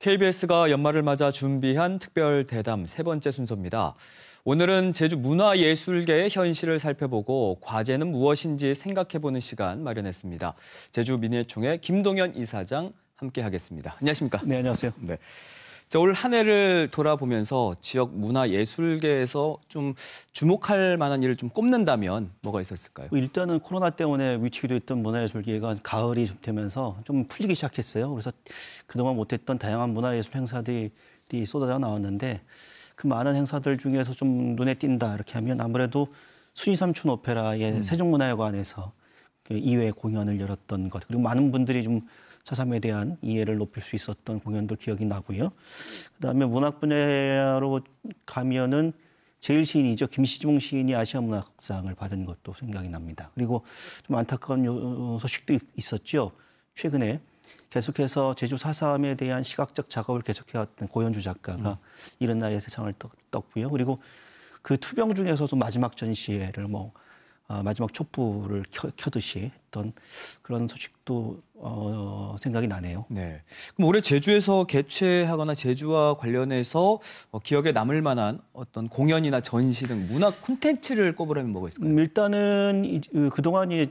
KBS가 연말을 맞아 준비한 특별 대담 세 번째 순서입니다. 오늘은 제주 문화예술계의 현실을 살펴보고 과제는 무엇인지 생각해보는 시간 마련했습니다. 제주 민예총회 김동현 이사장 함께하겠습니다. 안녕하십니까? 네, 안녕하세요. 네. 자, 올 한 해를 돌아보면서 지역 문화 예술계에서 좀 주목할 만한 일을 좀 꼽는다면 뭐가 있었을까요? 뭐 일단은 코로나 때문에 위축이 됐던 문화예술계가 가을이 좀 되면서 좀 풀리기 시작했어요. 그래서 그동안 못했던 다양한 문화예술 행사들이 쏟아져 나왔는데 그 많은 행사들 중에서 좀 눈에 띈다 이렇게 하면 아무래도 순이삼촌 오페라의 음. 세종문화회관에서 그 2회 공연을 열었던 것 그리고 많은 분들이 좀 자삼에 대한 이해를 높일 수 있었던 공연도 기억이 나고요. 그다음에 문학 분야로 가면은 제일 시인이죠. 김시중 시인이 아시아 문학상을 받은 것도 생각이 납니다. 그리고 좀 안타까운 어, 소식도 있었죠. 최근에 계속해서 제주 4.3에 대한 시각적 작업을 계속해왔던 고현주 작가가 음. 이런 나이에 세상을 떴, 떴고요. 그리고 그 투병 중에서도 마지막 전시회를 뭐 아, 마지막 촛불을 켜, 켜듯이 했던 그런 소식도 어, 생각이 나네요. 네. 그럼 올해 제주에서 개최하거나 제주와 관련해서 어, 기억에 남을 만한 어떤 공연이나 전시 등 문화 콘텐츠를 꼽으라면 뭐가 있을까요? 음, 일단은 이, 그, 그동안 이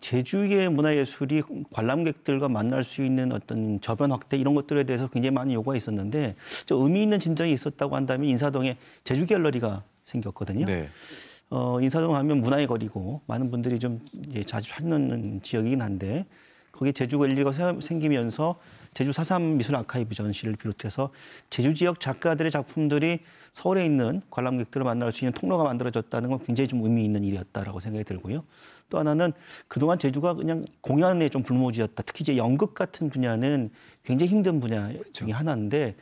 제주의 문화예술이 관람객들과 만날 수 있는 어떤 저변 확대 이런 것들에 대해서 굉장히 많은 요구가 있었는데 좀 의미 있는 진전이 있었다고 한다면 인사동에 제주 갤러리가 생겼거든요. 네. 어, 인사동 하면 문화의 거리고 많은 분들이 좀 예, 자주 찾는 지역이긴 한데 거기 에 제주 관리가 생기면서 제주 4.3 미술 아카이브 전시를 비롯해서 제주 지역 작가들의 작품들이 서울에 있는 관람객들을 만날 수 있는 통로가 만들어졌다는 건 굉장히 좀 의미 있는 일이었다라고 생각이 들고요. 또 하나는 그동안 제주가 그냥 공연의좀 불모지였다. 특히 이제 연극 같은 분야는 굉장히 힘든 분야 그렇죠. 중에 하나인데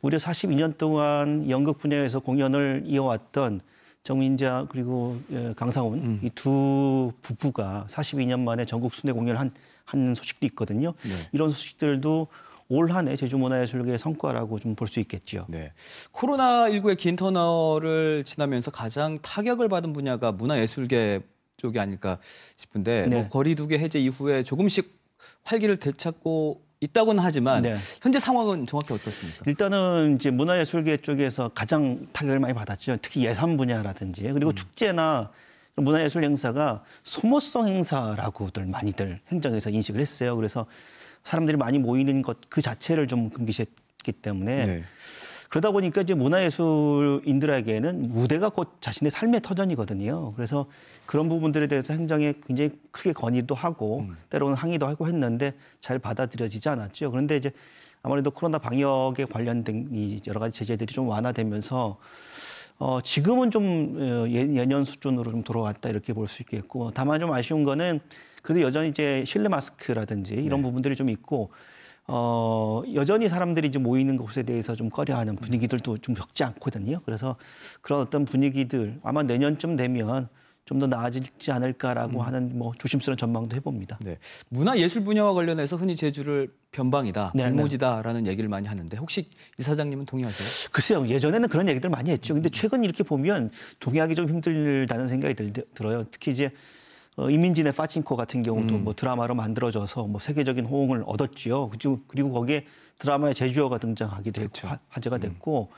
무려 42년 동안 연극 분야에서 공연을 이어왔던 정인자 그리고 예, 강상훈 음. 이두 부부가 42년 만에 전국 순회 공연을 한, 한 소식도 있거든요. 네. 이런 소식들도 올 한 해 제주문화예술계의 성과라고 좀 볼 수 있겠죠. 네. 코로나19의 긴 터널을 지나면서 가장 타격을 받은 분야가 문화예술계 쪽이 아닐까 싶은데 뭐 네. 뭐 거리두기 해제 이후에 조금씩 활기를 되찾고 있다고는 하지만 네. 현재 상황은 정확히 어떻습니까? 일단은 이제 문화예술계 쪽에서 가장 타격을 많이 받았죠. 특히 예산 분야라든지 그리고 음. 축제나 문화예술 행사가 소모성 행사라고들 많이들 행정에서 인식을 했어요. 그래서 사람들이 많이 모이는 것 그 자체를 좀 금기시했기 때문에 네. 그러다 보니까 이제 문화예술인들에게는 무대가 곧 자신의 삶의 터전이거든요. 그래서 그런 부분들에 대해서 행정에 굉장히 크게 건의도 하고 음. 때로는 항의도 하고 했는데 잘 받아들여지지 않았죠. 그런데 이제 아무래도 코로나 방역에 관련된 이 여러 가지 제재들이 좀 완화되면서 어, 지금은 좀 어, 예, 예년 수준으로 좀 돌아왔다 이렇게 볼 수 있겠고 다만 좀 아쉬운 거는 그래도 여전히 이제 실내 마스크라든지 이런 네. 부분들이 좀 있고 어, 여전히 사람들이 좀 모이는 곳에 대해서 좀 꺼려하는 분위기들도 좀 적지 않거든요. 그래서 그런 어떤 분위기들 아마 내년쯤 되면 좀 더 나아지지 않을까라고 음. 하는 뭐 조심스러운 전망도 해봅니다. 네. 문화 예술 분야와 관련해서 흔히 제주를 변방이다, 불모지다라는 네, 네. 얘기를 많이 하는데 혹시 이 사장님은 동의하세요? 글쎄요, 예전에는 그런 얘기들 많이 했죠. 근데 최근 이렇게 보면 동의하기 좀 힘들다는 생각이 들, 들어요. 특히 이제 어, 이민진의 파친코 같은 경우도 음. 뭐 드라마로 만들어져서 뭐 세계적인 호응을 얻었지요. 그리고, 그리고 거기에 드라마의 제주어가 등장하기도 했고 화제가 음. 됐고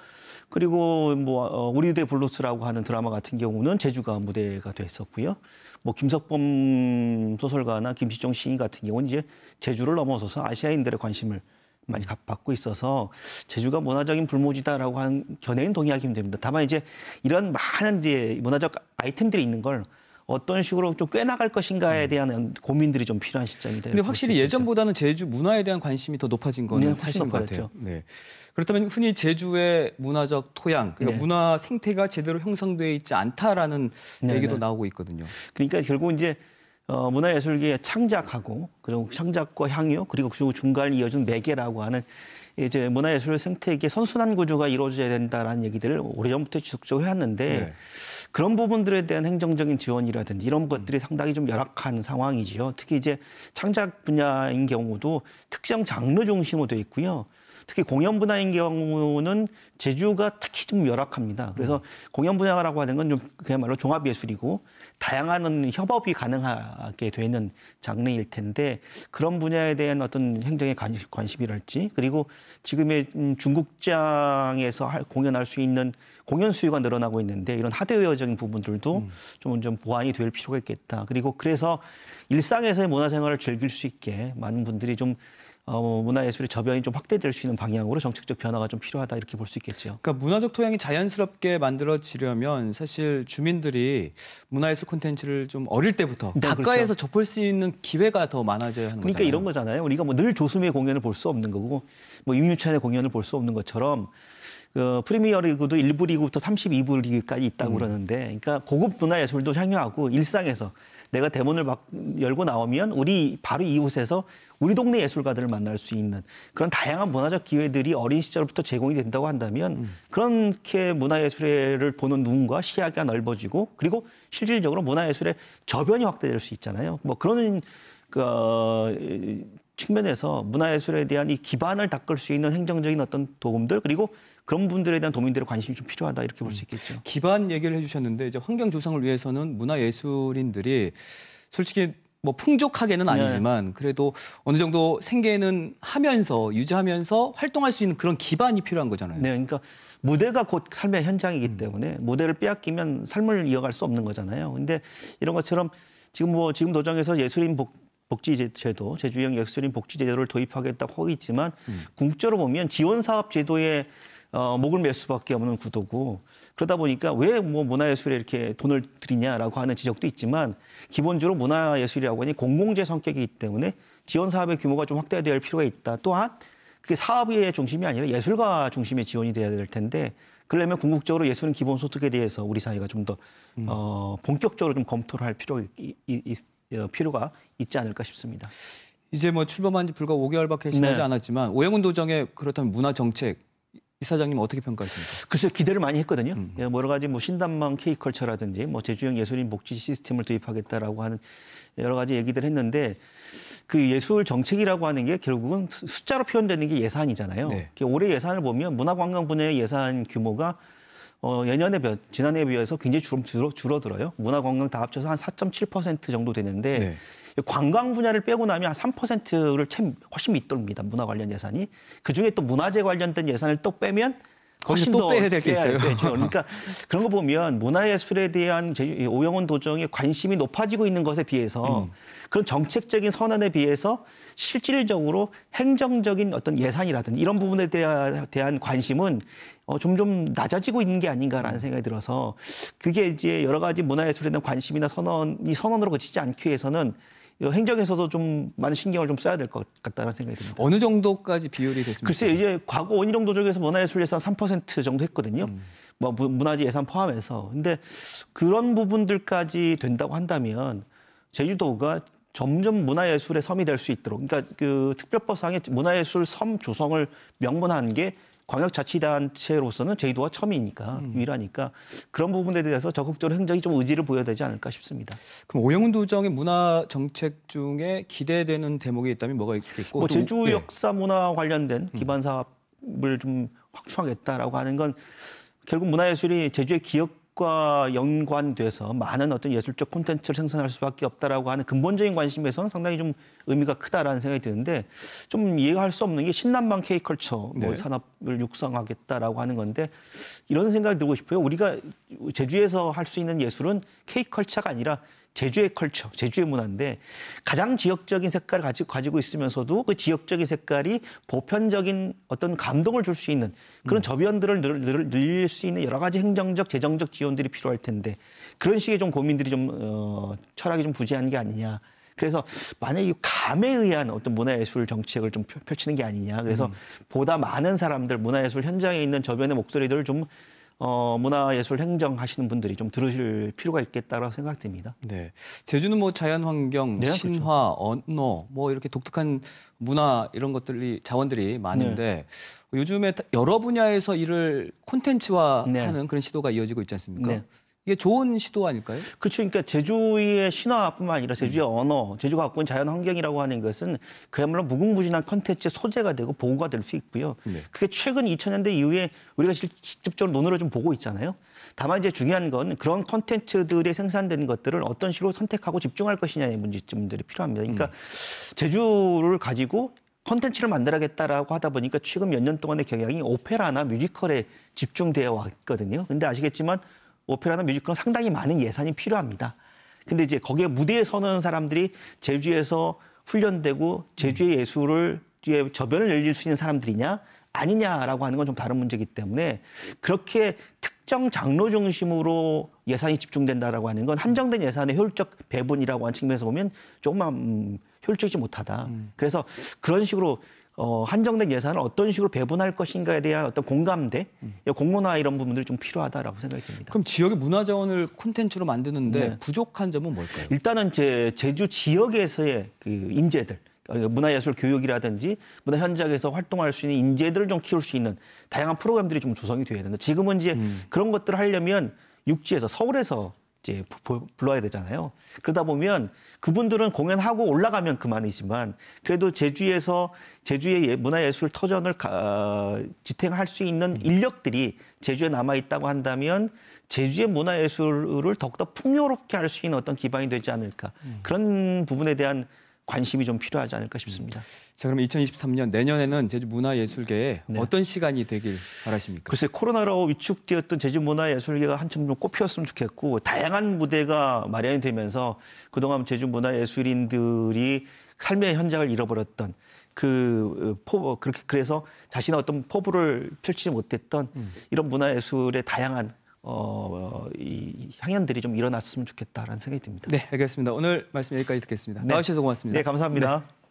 그리고 뭐 어, 우리대 블루스라고 하는 드라마 같은 경우는 제주가 무대가 됐었고요. 뭐 김석범 소설가나 김시종 시인 같은 경우는 이제 제주를 넘어서서 아시아인들의 관심을 많이 음. 받고 있어서 제주가 문화적인 불모지다라고 하는 견해는 동의하기 힘됩니다 다만 이제 이런 많은 이제 문화적 아이템들이 있는 걸 어떤 식으로 좀 꽤나갈 것인가에 음. 대한 고민들이 좀 필요한 시점인다 근데 확실히 예전보다는 제주 문화에 대한 관심이 더 높아진 거는 네, 사실인 것 같아요. 네. 그렇다면 흔히 제주의 문화적 토양, 그러니까 네. 문화 생태가 제대로 형성돼 있지 않다라는 네 얘기도 네. 나오고 있거든요. 그러니까 결국 이제 어, 문화예술계의 창작하고 그리고 창작과 향유 그리고 그 중간 이어준 매개라고 하는 이제 문화예술 생태계 선순환 구조가 이루어져야 된다라는 얘기들을 오래전부터 지속적으로 해왔는데 네. 그런 부분들에 대한 행정적인 지원이라든지 이런 음. 것들이 상당히 좀 열악한 상황이지요. 특히 이제 창작 분야인 경우도 특정 장르 중심으로 돼 있고요. 특히 공연 분야인 경우는 제주가 특히 좀 열악합니다. 그래서 음. 공연 분야라고 하는 건 좀 그야말로 종합 예술이고 다양한 협업이 가능하게 되는 장르일 텐데 그런 분야에 대한 어떤 행정의 관심이랄지 그리고 지금의 음, 중국장에서 공연할 수 있는 공연 수요가 늘어나고 있는데 이런 하드웨어적인 부분들도 음. 좀, 좀 보완이 될 필요가 있겠다. 그리고 그래서 일상에서의 문화생활을 즐길 수 있게 많은 분들이 좀 어, 문화예술의 저변이 좀 확대될 수 있는 방향으로 정책적 변화가 좀 필요하다 이렇게 볼 수 있겠죠. 그러니까 문화적 토양이 자연스럽게 만들어지려면 사실 주민들이 문화예술 콘텐츠를 좀 어릴 때부터 네, 그렇죠. 가까이에서 그렇죠. 접할 수 있는 기회가 더 많아져야 하는 거죠. 그러니까 이런 거잖아요. 우리가 뭐 늘 조수미의 공연을 볼 수 없는 거고 뭐 임유찬의 공연을 볼 수 없는 것처럼 그 프리미어 리그도 1부 리그부터 32부 리그까지 있다고 음. 그러는데 그러니까 고급 문화예술도 향유하고 일상에서 내가 대문을 막 열고 나오면 우리 바로 이웃에서 우리 동네 예술가들을 만날 수 있는 그런 다양한 문화적 기회들이 어린 시절부터 제공이 된다고 한다면 음. 그렇게 문화예술을 보는 눈과 시야가 넓어지고 그리고 실질적으로 문화예술의 저변이 확대될 수 있잖아요. 뭐 그런 그 어, 측면에서 문화예술에 대한 이 기반을 닦을 수 있는 행정적인 어떤 도움들 그리고 그런 분들에 대한 도민들의 관심이 좀 필요하다 이렇게 볼수 음. 있겠죠. 기반 얘기를 해주셨는데 이제 환경 조성을 위해서는 문화예술인들이 솔직히 뭐 풍족하게는 네. 아니지만 그래도 어느 정도 생계는 하면서 유지하면서 활동할 수 있는 그런 기반이 필요한 거잖아요. 네, 그러니까 무대가 곧 삶의 현장이기 음. 때문에 무대를 빼앗기면 삶을 이어갈 수 없는 거잖아요. 근데 이런 것처럼 지금 뭐 지금 도정에서 예술인 복, 복지제도, 제주형 역술인 복지제도를 도입하겠다고 하고 있지만 음. 궁극적으로 보면 지원사업 제도에 어, 목을 맬 수밖에 없는 구도고 그러다 보니까 왜 뭐 문화예술에 이렇게 돈을 들이냐라고 하는 지적도 있지만 기본적으로 문화예술이라고 하니 공공재 성격이기 때문에 지원 사업의 규모가 좀 확대될 필요가 있다. 또한 그게 사업의 중심이 아니라 예술가 중심의 지원이 돼야 될 텐데 그러려면 궁극적으로 예술은 기본 소득에 대해서 우리 사회가 좀더 음. 어, 본격적으로 좀 검토를 할 필요가 있, 있, 어, 필요가 있지 않을까 싶습니다. 이제 뭐 출범한 지 불과 5개월밖에 지나지 네. 않았지만 오영훈 도정의 그렇다면 문화 정책 이사장님 어떻게 평가하십니까? 글쎄 기대를 많이 했거든요. 음. 예, 여러 가지 뭐 신단망 케이컬처라든지 뭐 제주형 예술인 복지 시스템을 도입하겠다라고 하는 여러 가지 얘기들 했는데 그 예술 정책이라고 하는 게 결국은 숫자로 표현되는 게 예산이잖아요. 네. 올해 예산을 보면 문화관광 분야의 예산 규모가 어, 예년에 비 지난해에 비해서 굉장히 줄어, 줄어, 들어요 문화관광 다 합쳐서 한 4.7% 정도 되는데 네. 관광 분야를 빼고 나면 한 3%를 채 훨씬 밑돕니다. 문화 관련 예산이. 그중에 또 문화재 관련된 예산을 또 빼면 훨씬 서또 빼야 될 게 있어요. 그렇죠. 그러니까 그런 거 보면 문화예술에 대한 오영훈 도정의 관심이 높아지고 있는 것에 비해서 음. 그런 정책적인 선언에 비해서 실질적으로 행정적인 어떤 예산이라든지 이런 부분에 대한 관심은 좀좀 어, 좀 낮아지고 있는 게 아닌가라는 생각이 들어서 그게 이제 여러 가지 문화예술에 대한 관심이나 선언이 선언으로 그치지 않기 위해서는 행정에서도 좀 많은 신경을 좀 써야 될 것 같다는 생각이 듭니다. 어느 정도까지 비율이 됐습니까? 글쎄 요 이제 과거 원희룡 도쪽에서 문화예술 예산 3% 정도 했거든요. 음. 뭐 문화재 예산 포함해서. 근데 그런 부분들까지 된다고 한다면 제주도가 점점 문화예술의 섬이 될 수 있도록 그러니까 그 특별법상의 문화예술 섬 조성을 명문화한 게 광역자치단체로서는 제주도가 처음이니까 음. 유일하니까 그런 부분에 대해서 적극적으로 행정이 좀 의지를 보여야 되지 않을까 싶습니다. 그럼 오영훈 도정의 문화 정책 중에 기대되는 대목이 있다면 뭐가 있고? 겠뭐 제주 또, 예. 역사 네. 문화 관련된 음. 기반 사업을 좀 확충하겠다라고 하는 건 결국 문화예술이 제주의 기억 예술과 연관돼서 많은 어떤 예술적 콘텐츠를 생산할 수밖에 없다라고 하는 근본적인 관심에서는 상당히 좀 의미가 크다라는 생각이 드는데 좀 이해할 수 없는 게 신남방 케이컬처 뭐 네. 뭐 산업을 육성하겠다라고 하는 건데 이런 생각이 들고 싶어요. 우리가 제주에서 할 수 있는 예술은 케이컬처가 아니라 제주의 컬처, 제주의 문화인데 가장 지역적인 색깔을 가지고, 가지고 있으면서도 그 지역적인 색깔이 보편적인 어떤 감동을 줄 수 있는 그런 음. 저변들을 늘, 늘릴 수 있는 여러 가지 행정적, 재정적 지원들이 필요할 텐데 그런 식의 좀 고민들이 좀 어, 철학이 좀 부재한 게 아니냐. 그래서 만약에 이 감에 의한 어떤 문화예술 정책을 좀 펼치는 게 아니냐. 그래서 음. 보다 많은 사람들, 문화예술 현장에 있는 저변의 목소리들을 좀 어, 문화예술 행정 하시는 분들이 좀 들으실 필요가 있겠다라고 생각됩니다. 네. 제주는 뭐 자연환경, 네, 그렇죠. 신화, 그렇죠. 언어, 뭐 이렇게 독특한 문화 이런 것들이 자원들이 많은데 네. 요즘에 여러 분야에서 이를 콘텐츠화하는 네. 그런 시도가 이어지고 있지 않습니까? 네. 이게 좋은 시도 아닐까요? 그렇죠. 그러니까 제주의 신화뿐만 아니라 제주의 음. 언어, 제주가 갖고 있는 자연 환경이라고 하는 것은 그야말로 무궁무진한 컨텐츠의 소재가 되고 보고가 될 수 있고요. 네. 그게 최근 2000년대 이후에 우리가 직접적으로 논의를 좀 보고 있잖아요. 다만 이제 중요한 건 그런 컨텐츠들이 생산된 것들을 어떤 식으로 선택하고 집중할 것이냐의 문제점들이 필요합니다. 그러니까 음. 제주를 가지고 콘텐츠를 만들어야겠다라고 하다 보니까 최근 몇 년 동안의 경향이 오페라나 뮤지컬에 집중되어 왔거든요. 근데 아시겠지만 오페라나 뮤지컬은 상당히 많은 예산이 필요합니다. 근데 이제 거기에 무대에 서는 사람들이 제주에서 훈련되고 제주의 예술을 저변을 열릴 수 있는 사람들이냐 아니냐라고 하는 건 좀 다른 문제이기 때문에 그렇게 특정 장로 중심으로 예산이 집중된다라고 하는 건 한정된 예산의 효율적 배분이라고 하는 측면에서 보면 조금만 음, 효율적이지 못하다. 음. 그래서 그런 식으로 어, 한정된 예산을 어떤 식으로 배분할 것인가에 대한 어떤 공감대, 공론화 이런 부분들이 좀 필요하다라고 생각이 듭니다. 그럼 지역의 문화 자원을 콘텐츠로 만드는데 네. 부족한 점은 뭘까요? 일단은 제 제주 지역에서의 그 인재들 그러니까 문화예술 교육이라든지 문화 현장에서 활동할 수 있는 인재들을 좀 키울 수 있는 다양한 프로그램들이 좀 조성이 돼야 된다. 지금은 이제 음. 그런 것들을 하려면 육지에서 서울에서 이제 불러야 되잖아요. 그러다 보면 그분들은 공연하고 올라가면 그만이지만 그래도 제주에서 제주의 예, 문화예술 터전을 어, 지탱할 수 있는 음. 인력들이 제주에 남아 있다고 한다면 제주의 문화예술을 더욱더 풍요롭게 할 수 있는 어떤 기반이 되지 않을까 음. 그런 부분에 대한 관심이 좀 필요하지 않을까 싶습니다. 자, 그럼 2023년 내년에는 제주 문화예술계에 네. 어떤 시간이 되길 바라십니까? 글쎄 코로나로 위축되었던 제주 문화예술계가 한층좀 꽃피웠으면 좋겠고 다양한 무대가 마련이 되면서 그동안 제주 문화예술인들이 삶의 현장을 잃어버렸던 그 포부 그렇게 그래서 자신의 어떤 포부를 펼치지 못했던 음. 이런 문화예술의 다양한 어, 뭐, 이 향연들이 좀 일어났으면 좋겠다라는 생각이 듭니다. 네, 알겠습니다. 오늘 말씀 여기까지 듣겠습니다. 네. 나와주셔서 고맙습니다. 네, 감사합니다. 네.